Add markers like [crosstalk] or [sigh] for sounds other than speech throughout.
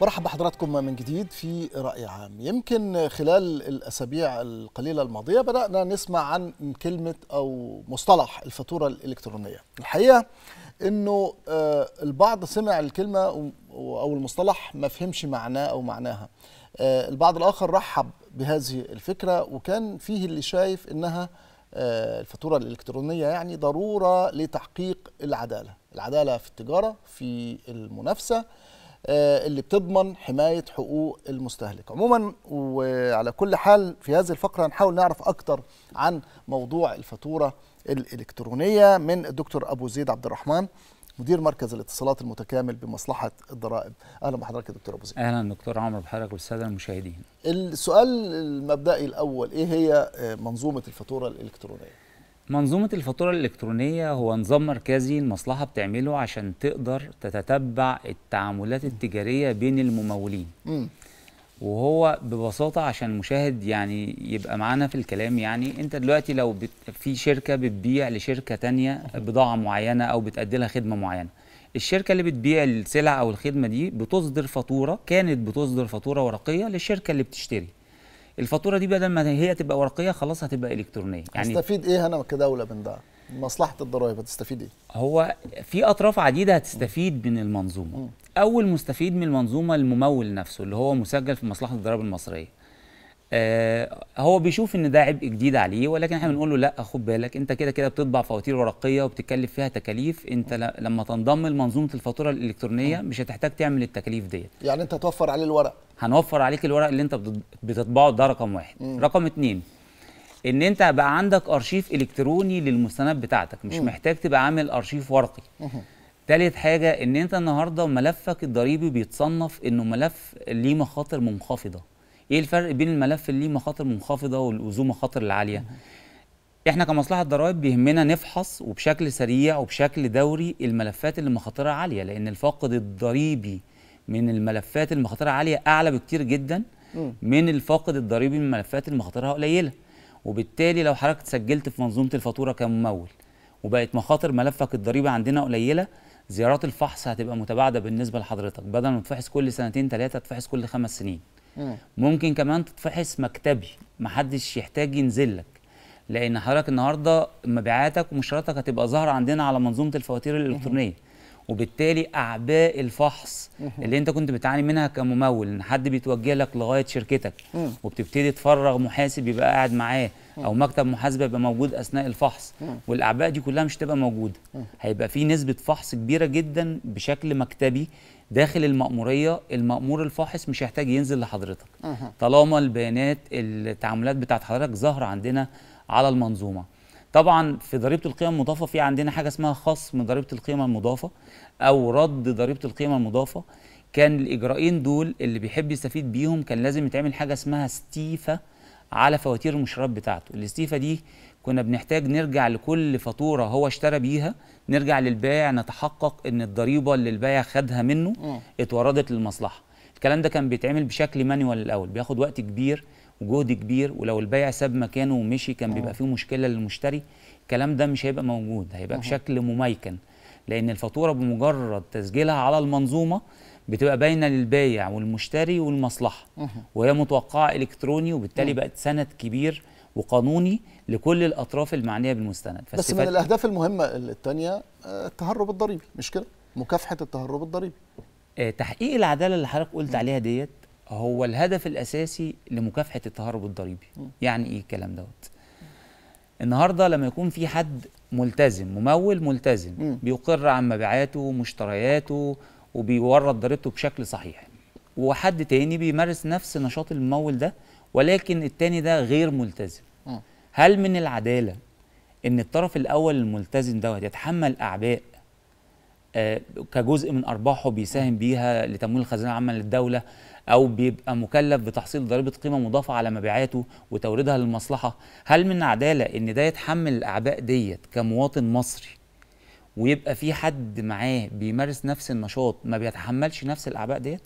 مرحبا بحضراتكم من جديد في رأي عام يمكن خلال الأسابيع القليلة الماضية بدأنا نسمع عن كلمة أو مصطلح الفاتورة الإلكترونية الحقيقة أنه آه، البعض سمع الكلمة أو المصطلح ما فهمش معناه أو معناها آه، البعض الآخر رحب بهذه الفكرة وكان فيه اللي شايف أنها آه، الفاتورة الإلكترونية يعني ضرورة لتحقيق العدالة العدالة في التجارة في المنافسة آه، اللي بتضمن حمايه حقوق المستهلك عموما وعلى كل حال في هذه الفقره هنحاول نعرف اكتر عن موضوع الفاتوره الالكترونيه من الدكتور ابو زيد عبد الرحمن مدير مركز الاتصالات المتكامل بمصلحه الضرائب اهلا بحضرتك يا دكتور ابو زيد اهلا دكتور عمر بحضرتك والساده المشاهدين السؤال المبدئي الاول ايه هي آه، منظومه الفاتوره الالكترونيه منظومة الفاتورة الإلكترونية هو نظام مركزي المصلحة بتعمله عشان تقدر تتتبع التعاملات التجارية بين الممولين م. وهو ببساطة عشان المشاهد يعني يبقى معانا في الكلام يعني أنت دلوقتي لو بت... في شركة بتبيع لشركة تانية بضاعة معينة أو بتأدي لها خدمة معينة الشركة اللي بتبيع السلع أو الخدمة دي بتصدر فاتورة كانت بتصدر فاتورة ورقية للشركة اللي بتشتري الفاتوره دي بدل ما هي تبقى ورقيه خلاص هتبقى الكترونيه يعني هستفيد ايه انا كدوله من ده مصلحه الضرايب هتستفيد ايه هو في اطراف عديده هتستفيد من المنظومه اول مستفيد من المنظومه الممول نفسه اللي هو مسجل في مصلحه الضرائب المصريه آه، هو بيشوف ان ده عبء جديد عليه ولكن احنا بنقول له لا خد بالك انت كده كده بتطبع فواتير ورقيه وبتتكلف فيها تكاليف انت لما تنضم لمنظومه الفاتوره الالكترونيه مش هتحتاج تعمل التكاليف ديت يعني انت هتوفر عليه الورق هنوفر عليك الورق اللي انت بتطبعه ده رقم واحد مم. رقم اتنين ان انت بقى عندك ارشيف الكتروني للمستند بتاعتك مش مم. محتاج تبقى عامل ارشيف ورقي تالت حاجه ان انت النهارده ملفك الضريبي بيتصنف انه ملف ليه مخاطر منخفضه ايه الفرق بين الملف اللي ليه مخاطر منخفضه واللي مخاطر العاليه احنا كمصلحه ضرائب بيهمنا نفحص وبشكل سريع وبشكل دوري الملفات اللي مخاطرها عاليه لان الفاقد الضريبي من الملفات اللي مخاطرها عاليه اعلى بكتير جدا من الفاقد الضريبي من الملفات اللي مخاطرها قليله وبالتالي لو حضرتك سجلت في منظومه الفاتوره كممول وبقت مخاطر ملفك الضريبي عندنا قليله زيارات الفحص هتبقى متباعده بالنسبه لحضرتك بدل ما تفحص كل سنتين ثلاثه تفحص كل خمس سنين ممكن كمان تتفحص مكتبي محدش يحتاج ينزل لك لان حضرتك النهارده مبيعاتك ومشترياتك هتبقى ظاهره عندنا على منظومه الفواتير الالكترونيه وبالتالي اعباء الفحص اللي انت كنت بتعاني منها كممول ان حد بيتوجه لك لغايه شركتك وبتبتدي تفرغ محاسب يبقى قاعد معاه او مكتب محاسبه يبقى موجود اثناء الفحص والاعباء دي كلها مش هتبقى موجوده هيبقى في نسبه فحص كبيره جدا بشكل مكتبي داخل المأمورية المأمور الفاحص مش هيحتاج ينزل لحضرتك أه. طالما البيانات التعاملات بتاعت حضرتك ظاهرة عندنا على المنظومة طبعا في ضريبة القيمة المضافة في عندنا حاجة اسمها خصم ضريبة القيمة المضافة أو رد ضريبة القيمة المضافة كان الإجراءين دول اللي بيحب يستفيد بيهم كان لازم يتعمل حاجة اسمها ستيفه على فواتير المشروبات بتاعته الاستيفة دي كنا بنحتاج نرجع لكل فاتوره هو اشترى بيها نرجع للبائع نتحقق ان الضريبه اللي البائع خدها منه م. اتوردت للمصلحه الكلام ده كان بيتعمل بشكل مانيوال الاول بياخد وقت كبير وجهد كبير ولو البائع ساب مكانه ومشي كان بيبقى فيه مشكله للمشتري الكلام ده مش هيبقى موجود هيبقى بشكل مميكن لان الفاتوره بمجرد تسجيلها على المنظومه بتبقى باينه للبايع والمشتري والمصلحه وهي متوقعه الكتروني وبالتالي بقت سند كبير وقانوني لكل الاطراف المعنيه بالمستند بس من الاهداف المهمه الثانيه آه، التهرب الضريبي مش كده مكافحه التهرب الضريبي آه، تحقيق العداله اللي حضرتك قلت عليها ديت هو الهدف الاساسي لمكافحه التهرب الضريبي يعني ايه الكلام دوت النهارده لما يكون في حد ملتزم ممول ملتزم بيقر عن مبيعاته ومشترياته وبيورد ضريبته بشكل صحيح وحد تاني بيمارس نفس نشاط الممول ده ولكن التاني ده غير ملتزم هل من العداله ان الطرف الاول الملتزم دوت يتحمل اعباء آه، كجزء من ارباحه بيساهم بيها لتمويل الخزانه العامه للدوله او بيبقى مكلف بتحصيل ضريبه قيمه مضافه على مبيعاته وتوريدها للمصلحه هل من عداله ان ده يتحمل الاعباء ديت كمواطن مصري ويبقى في حد معاه بيمارس نفس النشاط ما بيتحملش نفس الاعباء ديت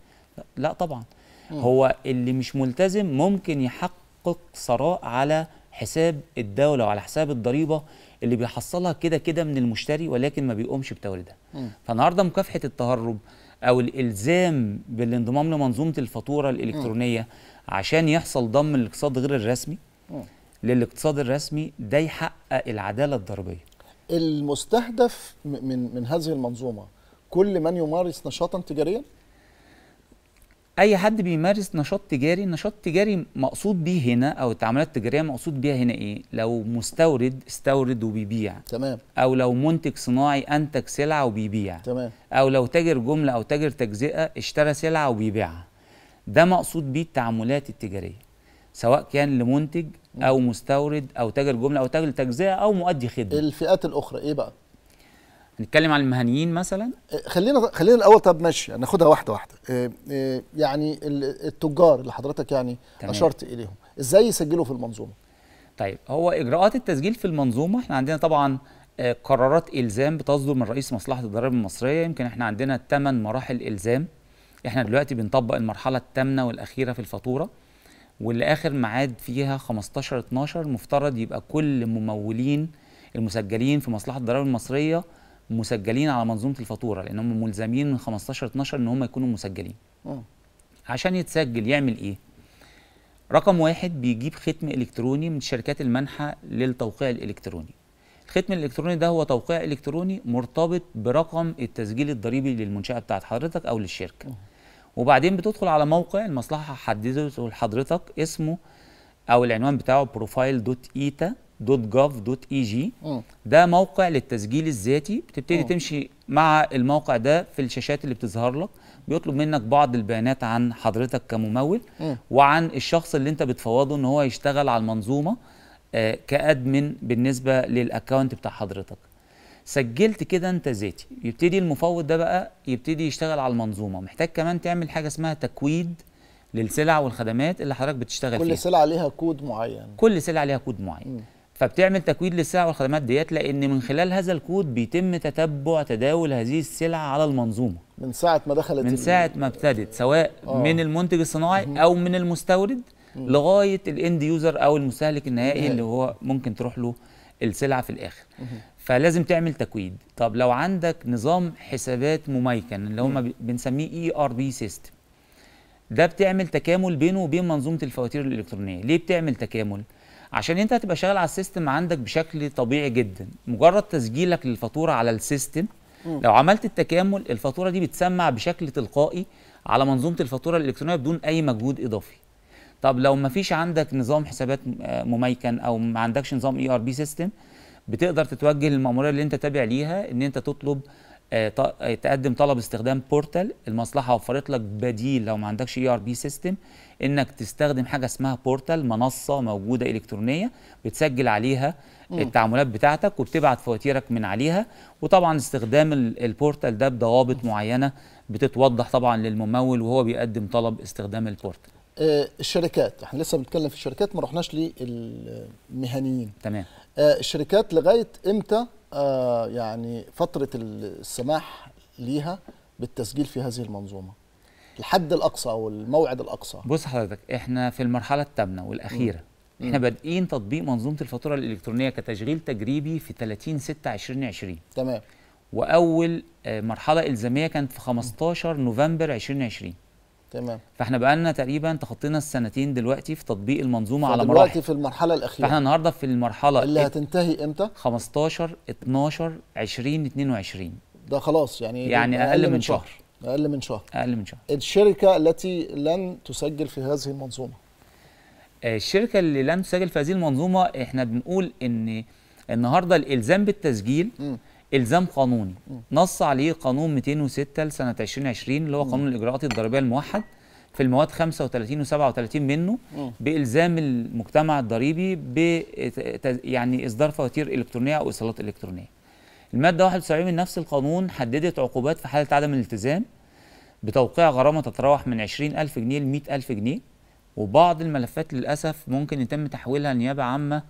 لا طبعا هو اللي مش ملتزم ممكن يحقق ثراء على حساب الدوله وعلى حساب الضريبه اللي بيحصلها كده كده من المشتري ولكن ما بيقومش بتوريدها فالنهارده مكافحه التهرب او الالزام بالانضمام لمنظومه الفاتوره الالكترونيه م. عشان يحصل ضم الاقتصاد غير الرسمي م. للاقتصاد الرسمي ده يحقق العداله الضريبيه المستهدف من من هذه المنظومه كل من يمارس نشاطا تجاريا اي حد بيمارس نشاط تجاري النشاط التجاري مقصود بيه هنا او التعاملات التجاريه مقصود بيها هنا ايه لو مستورد استورد وبيبيع تمام او لو منتج صناعي انتج سلعه وبيبيع تمام او لو تاجر جمله او تاجر تجزئه اشترى سلعه وبيبيعها ده مقصود بيه التعاملات التجاريه سواء كان لمنتج او مستورد او تاجر جمله او تاجر تجزئه او مؤدي خدمه الفئات الاخرى ايه بقى هنتكلم عن المهنيين مثلا آه، خلينا خلينا الاول طب ماشي ناخدها واحده واحده آه، آه، يعني التجار اللي حضرتك يعني تمام. اشرت اليهم ازاي يسجلوا في المنظومه طيب هو اجراءات التسجيل في المنظومه احنا عندنا طبعا قرارات الزام بتصدر من رئيس مصلحه الضرائب المصريه يمكن احنا عندنا 8 مراحل الزام احنا دلوقتي بنطبق المرحله الثامنه والاخيره في الفاتوره واللي اخر ميعاد فيها 15 12 المفترض يبقى كل ممولين المسجلين في مصلحه الضرائب المصريه مسجلين على منظومه الفاتوره لان هم ملزمين من 15 12 ان هم يكونوا مسجلين أوه. عشان يتسجل يعمل ايه رقم واحد بيجيب ختم الكتروني من شركات المنحه للتوقيع الالكتروني الختم الالكتروني ده هو توقيع الكتروني مرتبط برقم التسجيل الضريبي للمنشاه بتاعت حضرتك او للشركه أوه. وبعدين بتدخل على موقع المصلحه حددته لحضرتك اسمه او العنوان بتاعه بروفايل دوت ايتا دوت جاف دوت اي جي ده موقع للتسجيل الذاتي بتبتدي تمشي مع الموقع ده في الشاشات اللي بتظهر لك بيطلب منك بعض البيانات عن حضرتك كممول وعن الشخص اللي انت بتفوضه ان هو يشتغل على المنظومه آه، كادمن بالنسبه للاكونت بتاع حضرتك سجلت كده انت ذاتي يبتدي المفوض ده بقى يبتدي يشتغل على المنظومه محتاج كمان تعمل حاجه اسمها تكويد للسلع والخدمات اللي حضرتك بتشتغل كل فيها كل سلعه ليها كود معين كل سلعه ليها كود معين م. فبتعمل تكويد للسلع والخدمات ديت لان من خلال هذا الكود بيتم تتبع تداول هذه السلع على المنظومه من ساعه ما دخلت من ساعه ما ابتدت سواء آه. من المنتج الصناعي مم. او من المستورد مم. لغايه الاند يوزر او المستهلك النهائي مم. اللي هو ممكن تروح له السلعه في الاخر مم. فلازم تعمل تكويد طب لو عندك نظام حسابات مميكن اللي هم بنسميه اي ار بي سيستم ده بتعمل تكامل بينه وبين منظومه الفواتير الالكترونيه ليه بتعمل تكامل عشان انت هتبقى شغال على السيستم عندك بشكل طبيعي جدا مجرد تسجيلك للفاتوره على السيستم لو عملت التكامل الفاتوره دي بتسمع بشكل تلقائي على منظومه الفاتوره الالكترونيه بدون اي مجهود اضافي طب لو ما فيش عندك نظام حسابات آه، مميكن او ما عندكش نظام اي ار بي سيستم بتقدر تتوجه للمأمورية اللي انت تابع ليها ان انت تطلب آه، آه، تقدم طلب استخدام بورتال المصلحه وفرت لك بديل لو ما عندكش اي ار بي سيستم انك تستخدم حاجه اسمها بورتال منصه موجوده الكترونيه بتسجل عليها التعاملات بتاعتك وبتبعت فواتيرك من عليها وطبعا استخدام البورتال ده بضوابط معينه بتتوضح طبعا للممول وهو بيقدم طلب استخدام البورتال آه الشركات احنا لسه بنتكلم في الشركات ما رحناش للمهنيين تمام آه الشركات لغايه امتى آه، يعني فترة السماح ليها بالتسجيل في هذه المنظومة الحد الأقصى أو الموعد الأقصى بص حضرتك إحنا في المرحلة الثامنة والأخيرة م. احنا بادئين تطبيق منظومه الفاتوره الالكترونيه كتشغيل تجريبي في 30 6 2020 تمام واول آه، مرحله الزاميه كانت في 15 نوفمبر 2020 تمام فاحنا بقى لنا تقريبا تخطينا السنتين دلوقتي في تطبيق المنظومه على مراحل دلوقتي في المرحله الاخيره فاحنا النهارده في المرحله اللي هتنتهي امتى 15 12 20 22 ده خلاص يعني يعني اقل, أقل من شهر. شهر اقل من شهر اقل من شهر الشركه التي لن تسجل في هذه المنظومه الشركه اللي لن تسجل في هذه المنظومه احنا بنقول ان النهارده الالزام بالتسجيل م. الزام قانوني نص عليه قانون 206 لسنه 2020 اللي هو قانون الاجراءات الضريبيه الموحد في المواد 35 و37 منه بالزام المجتمع الضريبي ب يعني اصدار فواتير الكترونيه او ايصالات الكترونيه. الماده 71 من نفس القانون حددت عقوبات في حاله عدم الالتزام بتوقيع غرامه تتراوح من 20000 جنيه ل 100000 جنيه وبعض الملفات للاسف ممكن يتم تحويلها نيابه عامه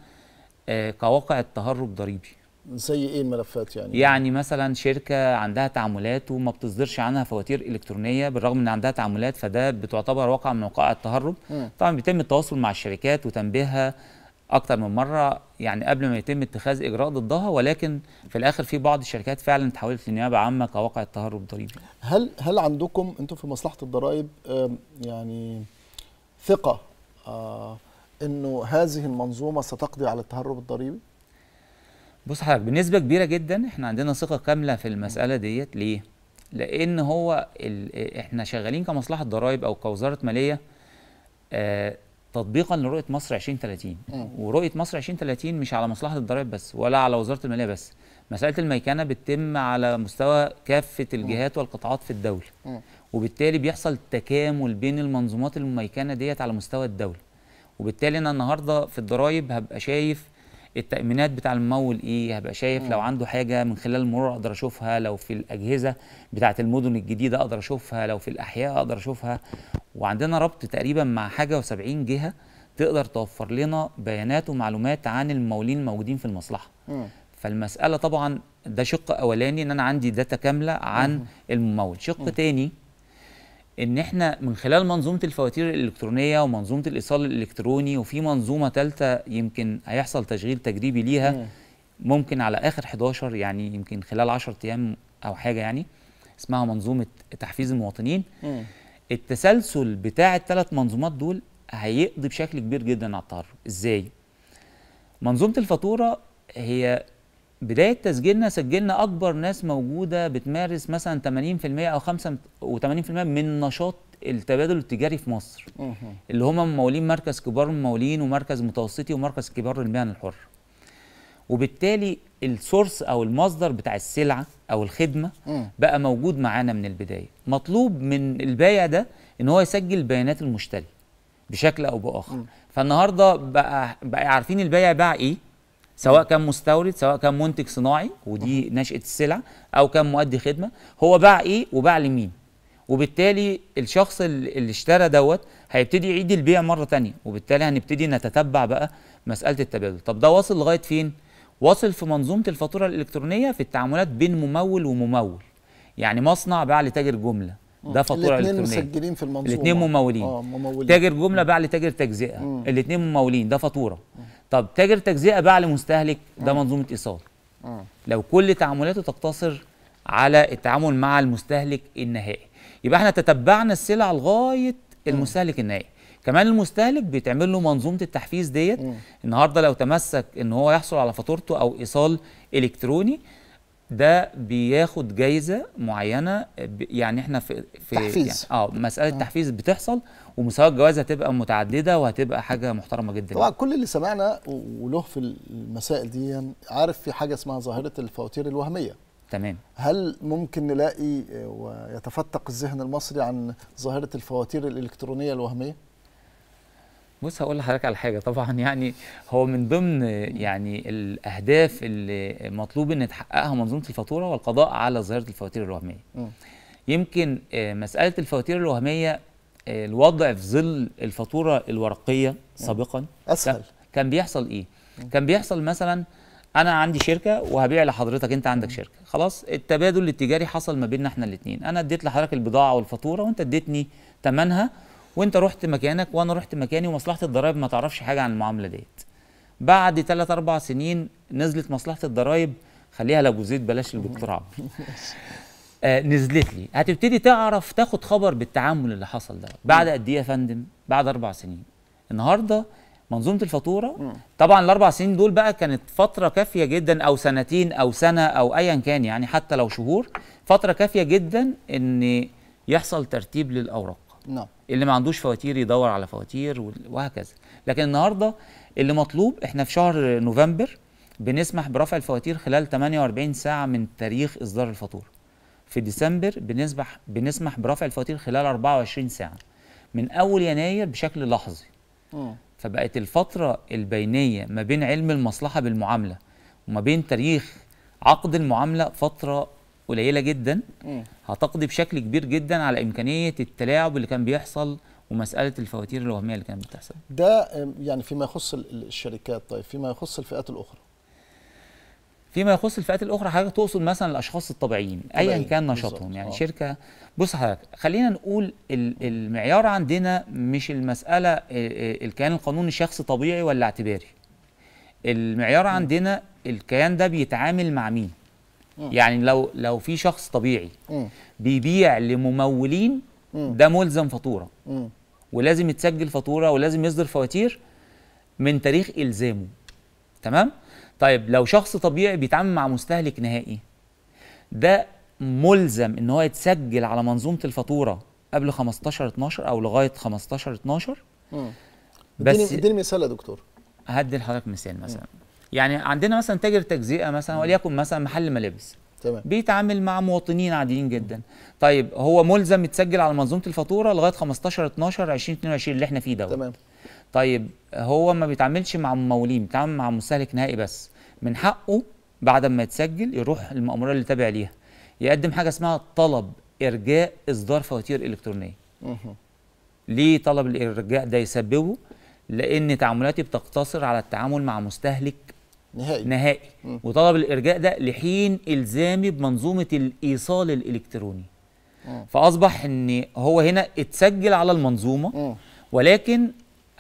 آه، كواقع التهرب ضريبي. زي ايه الملفات يعني؟ يعني مثلا شركه عندها تعاملات وما بتصدرش عنها فواتير الكترونيه بالرغم ان عندها تعاملات فده بتعتبر واقع من وقائع التهرب، م. طبعا بيتم التواصل مع الشركات وتنبيهها اكتر من مره يعني قبل ما يتم اتخاذ اجراء ضدها ولكن في الاخر في بعض الشركات فعلا تحولت لنيابه عامه كواقع التهرب الضريبي. هل هل عندكم انتم في مصلحه الضرائب يعني ثقه آه، انه هذه المنظومه ستقضي على التهرب الضريبي؟ بص حضرتك بنسبه كبيره جدا احنا عندنا ثقه كامله في المساله ديت ليه لان هو آه، احنا شغالين كمصلحه ضرائب او كوزاره ماليه آه تطبيقا لرؤيه مصر 2030 ورؤيه مصر 2030 مش على مصلحه الضرائب بس ولا على وزاره الماليه بس مساله الميكنه بتتم على مستوى كافه الجهات والقطاعات في الدوله وبالتالي بيحصل تكامل بين المنظومات الميكنه ديت على مستوى الدوله وبالتالي انا النهارده في الضرايب هبقى شايف التامينات بتاع الممول ايه هبقى شايف لو عنده حاجه من خلال المرور اقدر اشوفها لو في الاجهزه بتاعه المدن الجديده اقدر اشوفها لو في الاحياء اقدر اشوفها وعندنا ربط تقريبا مع حاجه و70 جهه تقدر توفر لنا بيانات ومعلومات عن الممولين الموجودين في المصلحه فالمساله طبعا ده شق اولاني ان انا عندي داتا كامله عن الممول شق تاني ان احنا من خلال منظومه الفواتير الالكترونيه ومنظومه الايصال الالكتروني وفي منظومه ثالثه يمكن هيحصل تشغيل تجريبي ليها ممكن على اخر 11 يعني يمكن خلال 10 ايام او حاجه يعني اسمها منظومه تحفيز المواطنين التسلسل بتاع الثلاث منظومات دول هيقضي بشكل كبير جدا على التهرب ازاي منظومه الفاتوره هي بدايه تسجيلنا سجلنا اكبر ناس موجوده بتمارس مثلا 80% او 85% من نشاط التبادل التجاري في مصر أوه. اللي هم ممولين مركز كبار الممولين ومركز متوسطي ومركز كبار المهن الحره وبالتالي السورس او المصدر بتاع السلعه او الخدمه أوه. بقى موجود معانا من البدايه مطلوب من البايع ده ان هو يسجل بيانات المشتري بشكل او باخر أوه. فالنهارده بقى بقى عارفين البايع باع ايه سواء كان مستورد سواء كان منتج صناعي ودي نشأة السلع أو كان مؤدي خدمة هو باع إيه وباع لمين وبالتالي الشخص اللي اشترى دوت هيبتدي يعيد البيع مرة تانية وبالتالي هنبتدي نتتبع بقى مسألة التبادل طب ده واصل لغاية فين؟ واصل في منظومة الفاتورة الإلكترونية في التعاملات بين ممول وممول يعني مصنع باع لتاجر جملة ده فاتوره الالكترونيه الاثنين مسجلين في المنظومه الاثنين ممولين اه ممولين تاجر جمله باع لتاجر تجزئه الاثنين ممولين ده فاتوره طب تاجر تجزئه باع لمستهلك ده منظومه ايصال لو كل تعاملاته تقتصر على التعامل مع المستهلك النهائي يبقى احنا تتبعنا السلع لغايه المستهلك النهائي كمان المستهلك بيتعمل له منظومه التحفيز ديت النهارده لو تمسك ان هو يحصل على فاتورته او ايصال الكتروني ده بياخد جايزه معينه يعني احنا في في تحفيز يعني اه مساله تحفيز بتحصل ومستويات الجوائز هتبقى متعدده وهتبقى حاجه محترمه جدا طبعا كل اللي سمعنا وله في المسائل دي عارف في حاجه اسمها ظاهره الفواتير الوهميه تمام هل ممكن نلاقي ويتفتق الذهن المصري عن ظاهره الفواتير الالكترونيه الوهميه بص هقول لحضرتك على حاجه طبعا يعني هو من ضمن يعني الاهداف اللي مطلوب ان تحققها منظومه الفاتوره والقضاء على ظاهره الفواتير الوهميه م. يمكن آه، مساله الفواتير الوهميه الوضع في ظل الفاتوره الورقيه سابقا اسهل كان بيحصل ايه؟ كان بيحصل مثلا انا عندي شركه وهبيع لحضرتك انت عندك شركه خلاص التبادل التجاري حصل ما بيننا احنا الاثنين انا اديت لحضرتك البضاعه والفاتوره وانت اديتني ثمنها وانت رحت مكانك وانا رحت مكاني ومصلحه الضرائب ما تعرفش حاجه عن المعامله ديت بعد 3 4 سنين نزلت مصلحه الضرائب خليها لابو زيد بلاش الدكتور [laughs] عمرو آه، نزلت لي هتبتدي تعرف تاخد خبر بالتعامل اللي حصل ده بعد قد ايه يا فندم بعد اربع سنين النهارده منظومه الفاتوره طبعا الاربع سنين دول بقى كانت فتره كافيه جدا او سنتين او سنه او ايا كان يعني حتى لو شهور فتره كافيه جدا ان يحصل ترتيب للاوراق نعم اللي ما عندوش فواتير يدور على فواتير وهكذا لكن النهارده اللي مطلوب احنا في شهر نوفمبر بنسمح برفع الفواتير خلال 48 ساعه من تاريخ اصدار الفاتوره في ديسمبر بنسمح بنسمح برفع الفواتير خلال 24 ساعه من اول يناير بشكل لحظي أوه. فبقت الفتره البينيه ما بين علم المصلحه بالمعامله وما بين تاريخ عقد المعامله فتره قليله جدا هتقضي بشكل كبير جدا على امكانيه التلاعب اللي كان بيحصل ومساله الفواتير الوهميه اللي كانت بتحصل ده يعني فيما يخص الشركات طيب فيما يخص الفئات الاخرى فيما يخص الفئات الاخرى حضرتك تقصد مثلا الاشخاص الطبيعيين ايا كان نشاطهم يعني آه. شركه بص حضرتك خلينا نقول المعيار عندنا مش المساله آه، آه، الكيان القانوني شخص طبيعي ولا اعتباري المعيار عندنا الكيان ده بيتعامل مع مين م. يعني لو لو في شخص طبيعي م. بيبيع لممولين م. ده ملزم فاتوره ولازم يتسجل فاتوره ولازم يصدر فواتير من تاريخ الزامه تمام طيب لو شخص طبيعي بيتعامل مع مستهلك نهائي ده ملزم ان هو يتسجل على منظومه الفاتوره قبل 15 12 او لغايه 15 12 بس اديني مثال يا دكتور هدي لحضرتك مثال مثلا يعني عندنا مثلا تاجر تجزئه مثلا وليكن مثلا محل ملابس تمام بيتعامل مع مواطنين عاديين جدا طيب هو ملزم يتسجل على منظومه الفاتوره لغايه 15 12 2022 اللي احنا فيه دوت تمام طيب هو ما بيتعاملش مع ممولين بيتعامل مع مستهلك نهائي بس من حقه بعد ما يتسجل يروح المأمورية اللي تابع ليها يقدم حاجة اسمها طلب إرجاء إصدار فواتير إلكترونية ليه طلب الإرجاء ده يسببه لأن تعاملاتي بتقتصر على التعامل مع مستهلك نهائي نهائي وطلب الارجاء ده لحين الزامي بمنظومه الايصال الالكتروني فاصبح ان هو هنا اتسجل على المنظومه ولكن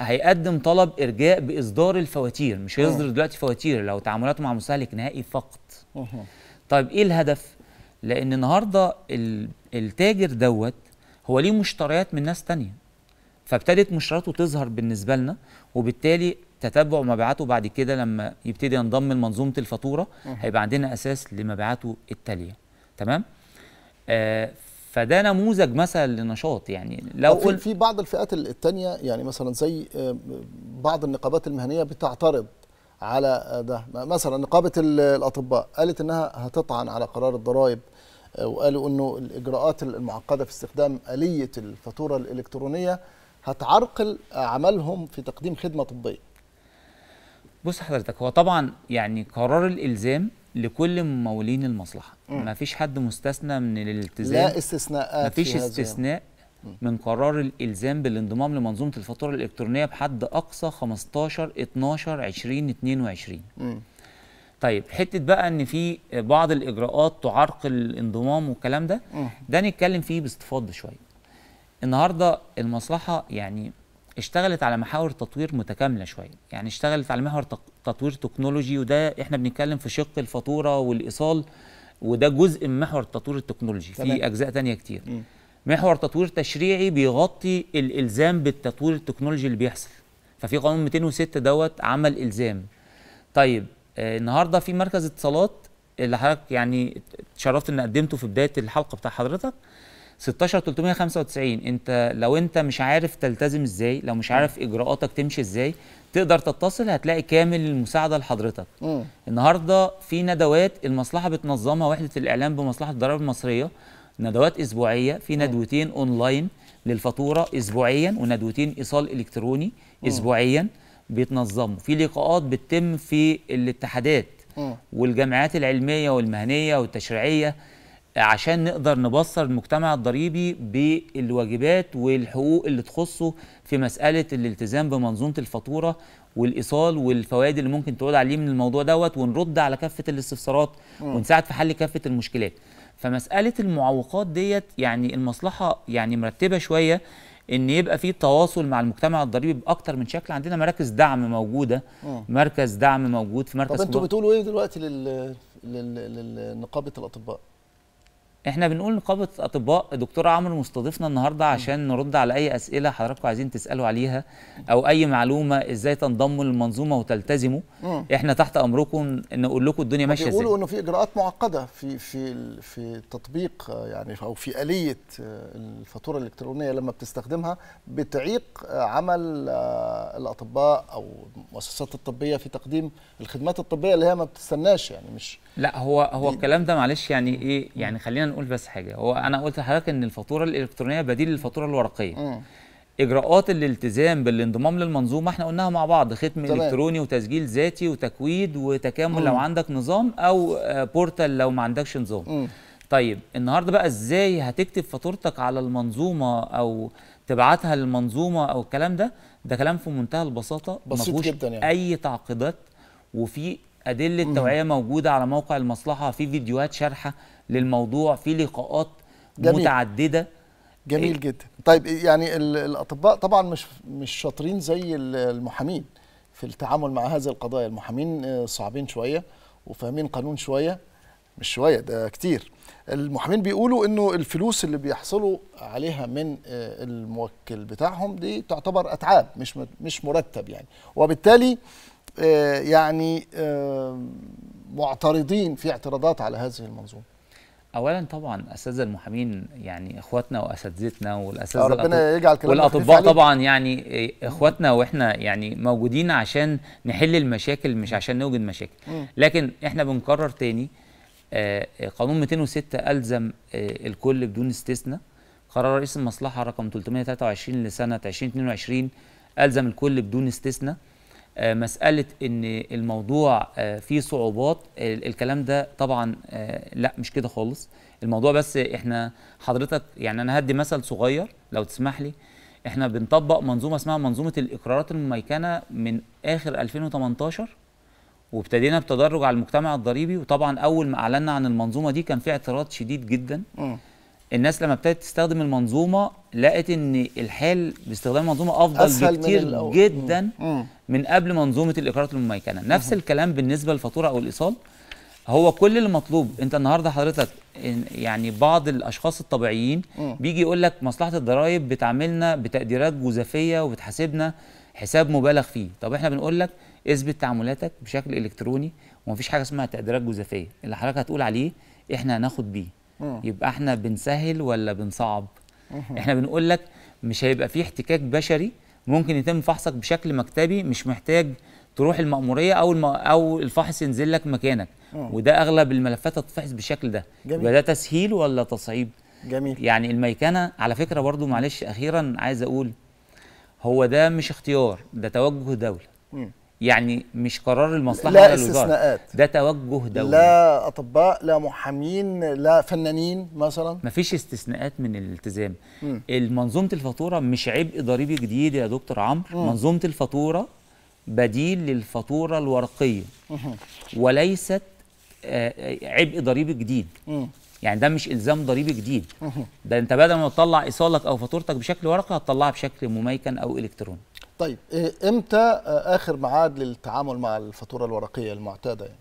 هيقدم طلب ارجاء باصدار الفواتير مش هيصدر دلوقتي فواتير لو تعاملاته مع مستهلك نهائي فقط أوه. طيب ايه الهدف لان النهارده التاجر دوت هو ليه مشتريات من ناس تانية فابتدت مشترياته تظهر بالنسبه لنا وبالتالي تتبع مبيعاته بعد كده لما يبتدي ينضم لمنظومه الفاتوره هيبقى عندنا اساس لمبيعاته التاليه تمام آه فده نموذج مثلا لنشاط يعني لو في, في بعض الفئات الثانيه يعني مثلا زي آه، بعض النقابات المهنية بتعترض على ده مثلا نقابة الأطباء قالت إنها هتطعن على قرار الضرائب آه، وقالوا إنه الإجراءات المعقدة في استخدام آلية الفاتورة الإلكترونية هتعرقل عملهم في تقديم خدمة طبية بص حضرتك هو طبعا يعني قرار الإلزام لكل ممولين المصلحه ما فيش حد مستثنى من الالتزام لا استثناءات ما فيش استثناء من قرار الالزام بالانضمام لمنظومه الفاتوره الالكترونيه بحد اقصى 15 12 20 22 م. طيب حته بقى ان في بعض الاجراءات تعرقل الانضمام والكلام ده ده نتكلم فيه باستفاضه شويه النهارده المصلحه يعني اشتغلت على محاور تطوير متكامله شويه يعني اشتغلت على محور تطوير تكنولوجي وده احنا بنتكلم في شق الفاتوره والايصال وده جزء من محور التطوير التكنولوجي في اجزاء تانية كتير م. محور تطوير تشريعي بيغطي الالزام بالتطوير التكنولوجي اللي بيحصل ففي قانون 206 دوت عمل الزام طيب آه النهارده في مركز اتصالات اللي حضرتك يعني اتشرفت ان قدمته في بدايه الحلقه بتاع حضرتك 16395 انت لو انت مش عارف تلتزم ازاي لو مش عارف اجراءاتك تمشي ازاي تقدر تتصل هتلاقي كامل المساعده لحضرتك م. النهارده في ندوات المصلحه بتنظمها وحده الاعلام بمصلحه الضرائب المصريه ندوات اسبوعيه في ندوتين اونلاين للفاتوره اسبوعيا وندوتين ايصال الكتروني اسبوعيا بيتنظموا في لقاءات بتتم في الاتحادات م. والجامعات العلميه والمهنيه والتشريعيه عشان نقدر نبصر المجتمع الضريبي بالواجبات والحقوق اللي تخصه في مسألة الالتزام بمنظومة الفاتورة والإيصال والفوائد اللي ممكن تعود عليه من الموضوع دوت ونرد على كافة الاستفسارات ونساعد في حل كافة المشكلات فمسألة المعوقات ديت يعني المصلحة يعني مرتبة شوية ان يبقى في تواصل مع المجتمع الضريبي باكتر من شكل عندنا مراكز دعم موجوده مركز دعم موجود في مركز طب انتوا بتقولوا ايه دلوقتي لل... لل... لل... لنقابه الاطباء احنا بنقول نقابه اطباء دكتور عمرو مستضيفنا النهارده عشان نرد على اي اسئله حضراتكم عايزين تسالوا عليها او اي معلومه ازاي تنضموا للمنظومه وتلتزموا احنا تحت امركم نقول لكم الدنيا ماشيه ازاي بيقولوا انه في اجراءات معقده في في في تطبيق يعني او في اليه آه، الفاتوره الالكترونيه لما بتستخدمها بتعيق آه، عمل آه، الاطباء او المؤسسات الطبيه في تقديم الخدمات الطبيه اللي هي ما بتستناش يعني مش لا هو هو الكلام ده معلش يعني ايه يعني خلينا نقول بس حاجه هو انا قلت لحضرتك ان الفاتوره الالكترونيه بديل للفاتوره الورقيه م. اجراءات الالتزام بالانضمام للمنظومه احنا قلناها مع بعض ختم طبعا. الكتروني وتسجيل ذاتي وتكويد وتكامل مم. لو عندك نظام او آه، بورتال لو ما عندكش نظام مم. طيب النهارده بقى ازاي هتكتب فاتورتك على المنظومه او تبعتها للمنظومه او الكلام ده ده كلام في منتهى البساطه بسيط جدا يعني اي تعقيدات وفي ادله توعية موجوده على موقع المصلحه في فيديوهات شارحه للموضوع في لقاءات جميل. متعدده جميل جدا طيب يعني الاطباء طبعا مش مش شاطرين زي المحامين في التعامل مع هذه القضايا المحامين آه، صعبين شويه وفاهمين قانون شويه مش شويه ده كتير المحامين بيقولوا انه الفلوس اللي بيحصلوا عليها من آه، الموكل بتاعهم دي تعتبر اتعاب مش مش مرتب يعني وبالتالي آه، يعني آه، معترضين في اعتراضات على هذه المنظومه اولا طبعا اساتذه المحامين يعني اخواتنا واساتذتنا والاساتذه ربنا يجعل والاطباء طبعا يعني آه، اخواتنا واحنا يعني موجودين عشان نحل المشاكل مش عشان نوجد مشاكل لكن احنا بنكرر تاني قانون 206 الزم الكل بدون استثناء قرار رئيس المصلحه رقم 323 لسنه 2022 الزم الكل بدون استثناء آه، مساله ان الموضوع آه، فيه صعوبات الكلام ده طبعا آه، لا مش كده خالص الموضوع بس احنا حضرتك يعني انا هدي مثل صغير لو تسمح لي احنا بنطبق منظومه اسمها منظومه الاقرارات المميكنه من اخر 2018 وابتدينا بتدرج على المجتمع الضريبي وطبعا اول ما اعلنا عن المنظومه دي كان في اعتراض شديد جدا الناس لما ابتدت تستخدم المنظومه لقت ان الحال باستخدام المنظومه افضل بكتير جدا م. م. من قبل منظومه الايقارات المميكنه نفس الكلام بالنسبه للفاتوره او الايصال هو كل المطلوب انت النهارده حضرتك يعني بعض الاشخاص الطبيعيين بيجي يقول لك مصلحه الضرايب بتعاملنا بتقديرات جزافيه وبتحاسبنا حساب مبالغ فيه طب احنا بنقول لك اثبت تعاملاتك بشكل الكتروني ومفيش حاجه اسمها تقديرات جزافيه اللي حضرتك هتقول عليه احنا هناخد بيه يبقى احنا بنسهل ولا بنصعب احنا بنقول لك مش هيبقى فيه احتكاك بشري ممكن يتم فحصك بشكل مكتبي مش محتاج تروح المأمورية أو الم... أو الفحص ينزل لك مكانك أوه. وده أغلب الملفات تتفحص بالشكل ده يبقى ده تسهيل ولا تصعيب؟ جميل يعني الميكنة على فكرة برضو معلش أخيرا عايز أقول هو ده مش اختيار ده توجه دولة مم. يعني مش قرار المصلحه لا ولا استثناءات ده توجه دولي لا اطباء لا محامين لا فنانين مثلا مفيش استثناءات من الالتزام منظومه الفاتوره مش عبء ضريبي جديد يا دكتور عمرو منظومه الفاتوره بديل للفاتوره الورقيه وليست آه، آه، عبء ضريبي جديد يعني ده مش الزام ضريبي جديد ده انت بدل ما تطلع ايصالك او فاتورتك بشكل ورقي هتطلعها بشكل مميكن او الكتروني طيب إيه، امتى اخر معاد للتعامل مع الفاتوره الورقيه المعتاده يعني؟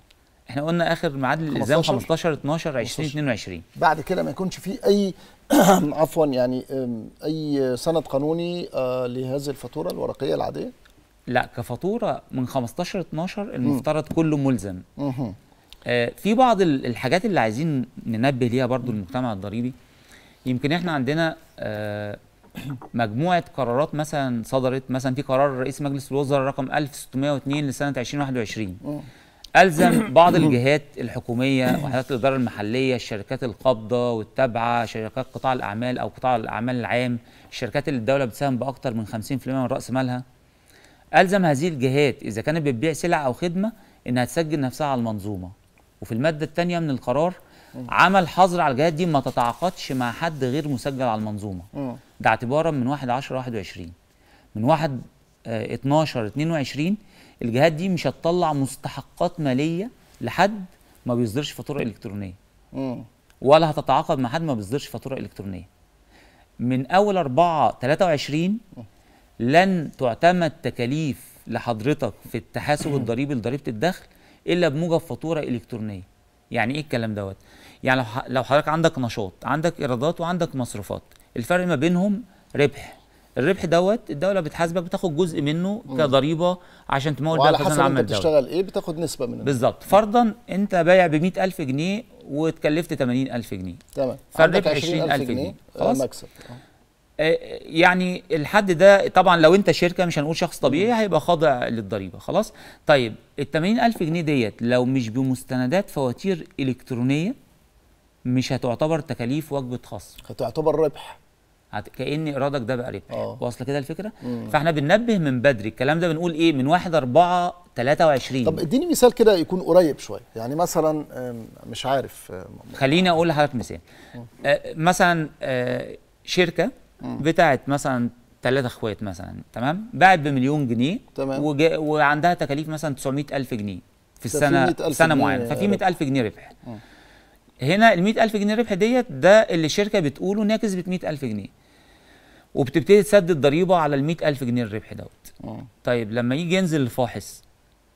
احنا قلنا اخر معاد للالزام 15 12 20 22 بعد كده ما يكونش في اي [clears throat] عفوا يعني اي سند قانوني آه، لهذه الفاتوره الورقيه العاديه؟ لا كفاتوره من 15 12 المفترض م. كله ملزم اها في بعض الحاجات اللي عايزين ننبه ليها برضو المجتمع الضريبي يمكن احنا عندنا آه مجموعه قرارات مثلا صدرت مثلا في قرار رئيس مجلس الوزراء رقم 1602 لسنه 2021 الزم بعض الجهات الحكوميه وحدات الاداره المحليه الشركات القابضه والتابعه شركات قطاع الاعمال او قطاع الاعمال العام الشركات اللي الدوله بتساهم باكثر من 50% من راس مالها الزم هذه الجهات اذا كانت بتبيع سلع او خدمه انها تسجل نفسها على المنظومه وفي الماده الثانيه من القرار عمل حظر على الجهات دي ما تتعاقدش مع حد غير مسجل على المنظومه ده اعتبارا من 1 10 21 من 1 12 22 الجهات دي مش هتطلع مستحقات ماليه لحد ما بيصدرش فاتوره الكترونيه ولا هتتعاقد مع حد ما بيصدرش فاتوره الكترونيه من اول 4 23 لن تعتمد تكاليف لحضرتك في التحاسب الضريبي لضريبه الدخل الا بموجب فاتوره الكترونيه يعني ايه الكلام دوت يعني لو حضرتك عندك نشاط عندك ايرادات وعندك مصروفات الفرق ما بينهم ربح الربح دوت الدوله بتحاسبك بتاخد جزء منه مم. كضريبه عشان تمول بيها الخزانه العامه انت بتشتغل ايه بتاخد نسبه منه بالظبط فرضا انت بايع ب 100000 جنيه واتكلفت 80000 جنيه تمام فالربح 20000 جنيه, آه، خلاص مكسب آه، يعني الحد ده طبعا لو انت شركه مش هنقول شخص طبيعي هيبقى خاضع للضريبه خلاص طيب ال 80000 جنيه ديت لو مش بمستندات فواتير الكترونيه مش هتعتبر تكاليف وجبه خاصة هتعتبر ربح كان ايرادك ده بقى ربح آه. واصله كده الفكره مم. فاحنا بننبه من بدري الكلام ده بنقول ايه من 1 4 23 طب اديني مثال كده يكون قريب شويه يعني مثلا مش عارف خليني اقول لحضرتك مثال آه، مثلا آه، شركه بتاعت مثلا ثلاثة اخوات مثلا تمام باعت بمليون جنيه تمام وجا وعندها تكاليف مثلا 900 الف جنيه في السنه سنه معينه ففي 100 الف جنيه ربح مم. هنا ال 100000 جنيه ربح ديت ده اللي الشركه بتقوله انها كسبت 100000 جنيه وبتبتدي تسدد ضريبه على ال 100000 جنيه الربح دوت اه طيب لما يجي ينزل الفاحص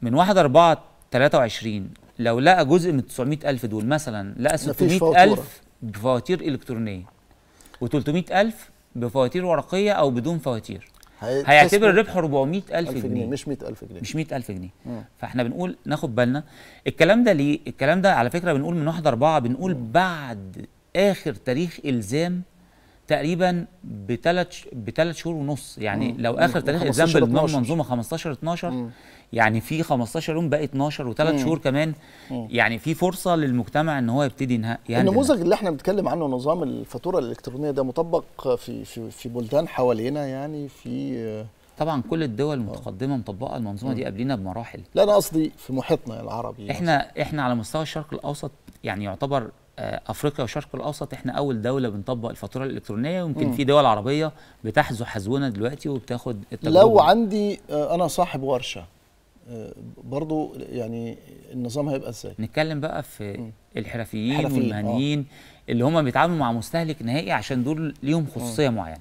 من 1 4 23 لو لقى جزء من 900000 دول مثلا لقى 600000 بفواتير الكترونيه و 300000 بفواتير ورقيه او بدون فواتير هيعتبر الربح 400000 جنيه, جنيه مش 100000 جنيه مش 100000 جنيه مم. فاحنا بنقول ناخد بالنا الكلام ده ليه الكلام ده على فكره بنقول من 1 4 بنقول مم. بعد اخر تاريخ الزام تقريبا بثلاث بثلاث شهور ونص يعني مم. لو اخر تاريخ اكزامبل منظومه 15 12 مم. يعني في 15 يوم بقى 12 وثلاث شهور كمان مم. يعني في فرصه للمجتمع ان هو يبتدي يهندل النموذج اللي احنا بنتكلم عنه نظام الفاتوره الالكترونيه ده مطبق في في في بلدان حوالينا يعني في طبعا كل الدول المتقدمه آه. مطبقه المنظومه دي قبلنا بمراحل لا انا قصدي في محيطنا العربي احنا احنا على مستوى الشرق الاوسط يعني يعتبر آه، افريقيا والشرق الاوسط احنا اول دوله بنطبق الفاتوره الالكترونيه ويمكن في دول عربيه بتحذو حذونا دلوقتي وبتاخد التجربه لو عندي آه، انا صاحب ورشه آه، برضو يعني النظام هيبقى ازاي نتكلم بقى في م. الحرفيين الحرفي. والمهنيين آه. اللي هم بيتعاملوا مع مستهلك نهائي عشان دول ليهم خصوصيه معينه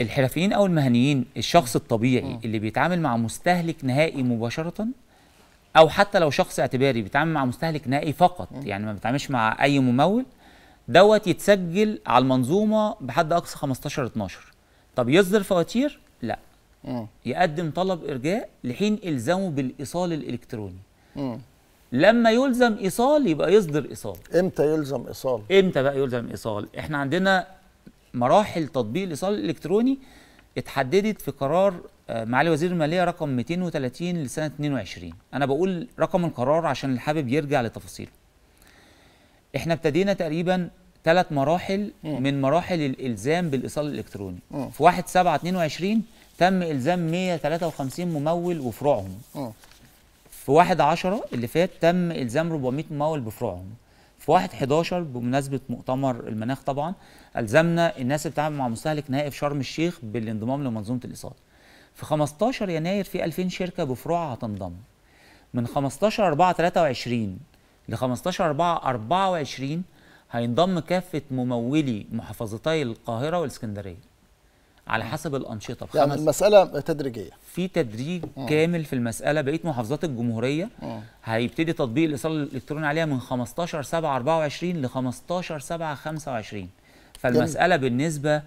الحرفيين او المهنيين الشخص الطبيعي م. اللي بيتعامل مع مستهلك نهائي مباشره او حتى لو شخص اعتباري بيتعامل مع مستهلك نائي فقط يعني ما بيتعاملش مع اي ممول دوت يتسجل على المنظومه بحد اقصى 15 12 طب يصدر فواتير لا م. يقدم طلب ارجاء لحين الزامه بالايصال الالكتروني م. لما يلزم ايصال يبقى يصدر ايصال امتى يلزم ايصال امتى بقى يلزم ايصال احنا عندنا مراحل تطبيق الايصال الالكتروني اتحددت في قرار معالي وزير الماليه رقم 230 لسنه 22 انا بقول رقم القرار عشان اللي حابب يرجع لتفاصيله احنا ابتدينا تقريبا ثلاث مراحل م. من مراحل الالزام بالايصال الالكتروني م. في 1 7 22 تم الزام 153 ممول وفروعهم في 1 10 اللي فات تم الزام 400 ممول بفروعهم في 1 11 بمناسبه مؤتمر المناخ طبعا الزمنا الناس اللي بتتعامل مع مستهلك نهائي في شرم الشيخ بالانضمام لمنظومه الايصال في 15 يناير في 2000 شركه بفروعها هتنضم من 15 4 23 ل 15 4 24 هينضم كافه ممولي محافظتي القاهره والاسكندريه على حسب الانشطه يعني بخمس يعني المساله تدريجيه في تدريج مم. كامل في المساله بقيه محافظات الجمهوريه مم. هيبتدي تطبيق الايصال الالكتروني عليها من 15 7 24 ل 15 7 25 فالمساله جميل. بالنسبه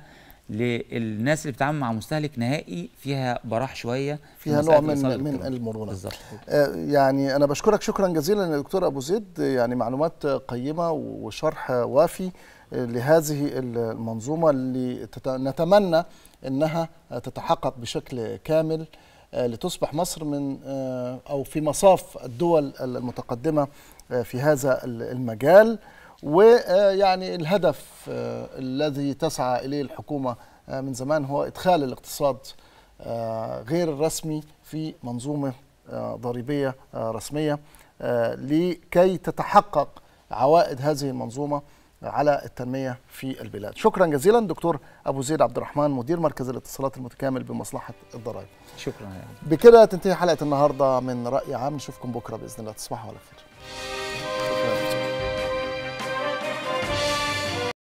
للناس اللي بتتعامل مع مستهلك نهائي فيها براح شويه فيها نوع من من المرونه بالظبط آه يعني انا بشكرك شكرا جزيلا يا دكتور ابو زيد يعني معلومات قيمه وشرح وافي لهذه المنظومه اللي نتمنى انها تتحقق بشكل كامل آه، لتصبح مصر من آه، او في مصاف الدول المتقدمه آه، في هذا المجال ويعني الهدف آه، الذي تسعى اليه الحكومه آه، من زمان هو ادخال الاقتصاد آه، غير الرسمي في منظومه ضريبيه رسميه لكي تتحقق عوائد هذه المنظومه على التنميه في البلاد. شكرا جزيلا دكتور ابو زيد عبد الرحمن مدير مركز الاتصالات المتكامل بمصلحه الضرائب. شكرا يعني. بكده تنتهي حلقه النهارده من راي عام نشوفكم بكره باذن الله تصبحوا على خير.